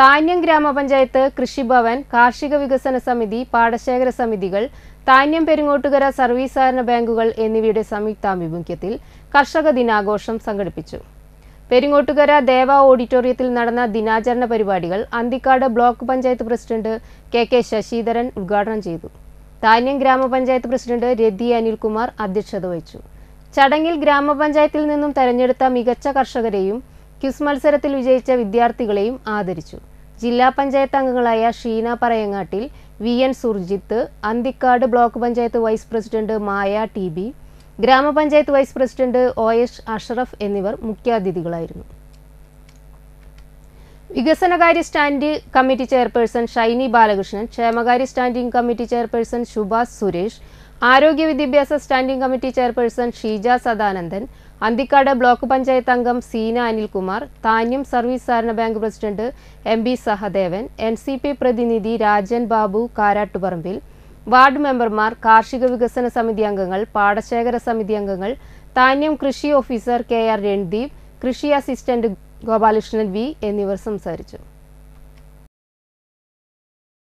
താന്യം ഗ്രാമപഞ്ചായത്ത് കൃഷിഭവൻ കാർഷിക വികസന സമിതി പാടശേഖര സമിതികൾ താന്യം പെരുങ്ങോട്ടുകര സർവീസ് സഹകരണ ബാങ്കുകൾ എന്നിവയുടെ സംയുക്താഭിമുഖ്യത്തിൽ കർഷക ദിനാഘോഷം സംഘടിപ്പിച്ചു പെരിങ്ങോട്ടുകര ദേവ ഓഡിറ്റോറിയത്തിൽ നടന്ന ദിനാചരണ പരിപാടികൾ Anthikad block panchayat president K K Sasidharan ഉദ്ഘാടനം ചെയ്തു താന്യം ഗ്രാമപഞ്ചായത്ത് പ്രസിഡന്റ് രതി അനിൽകുമാർ അധ്യക്ഷത വഹിച്ചു ചടങ്ങിൽ ഗ്രാമപഞ്ചായത്തിൽ നിന്നും തെരഞ്ഞെടുത്ത മികച്ച കർഷകരെയും ക്വിസ് മത്സരത്തിൽ വിജയിച്ച വിദ്യാർത്ഥികളെയും ആദരിച്ചു ജില്ലാ പഞ്ചായത്ത് അംഗങ്ങളായ Sheena Parayangattil V N Surjith Anthikad block panchayat vice president Maya T B ഗ്രാമപഞ്ചായത്ത് vice president O S Ashraf എന്നിവർ മുഖ്യാതിഥികളായിരുന്നു വികസനകാര്യ stand committee chairperson Shiny Balakrishnan ക്ഷേമകാര്യ standing committee chairperson Subhas Suresh ആരോഗ്യ വിദ്യാഭ്യാസ standing committee chairperson Sheeja Sadanandan Anthikad block panchayat അംഗം സീന അനിൽകുമാർ താന്യം സർവീസ് സഹകരണ bank president M B Sahadevan N C P പ്രതിനിധി രാജൻ ബാബു കാരാട്ടുപറമ്പിൽ വാർഡ് മെമ്പർമാർ കാർഷിക വികസന സമിതി അംഗങ്ങൾ പാടശേഖര സമിതി അംഗങ്ങൾ താന്യം കൃഷി ഓഫീസർ കെ ആർ രൺദീപ് കൃഷി അസിസ്റ്റന്റ് ഗോപാലകൃഷ്ണൻ വി എന്നിവർ സംസാരിച്ചു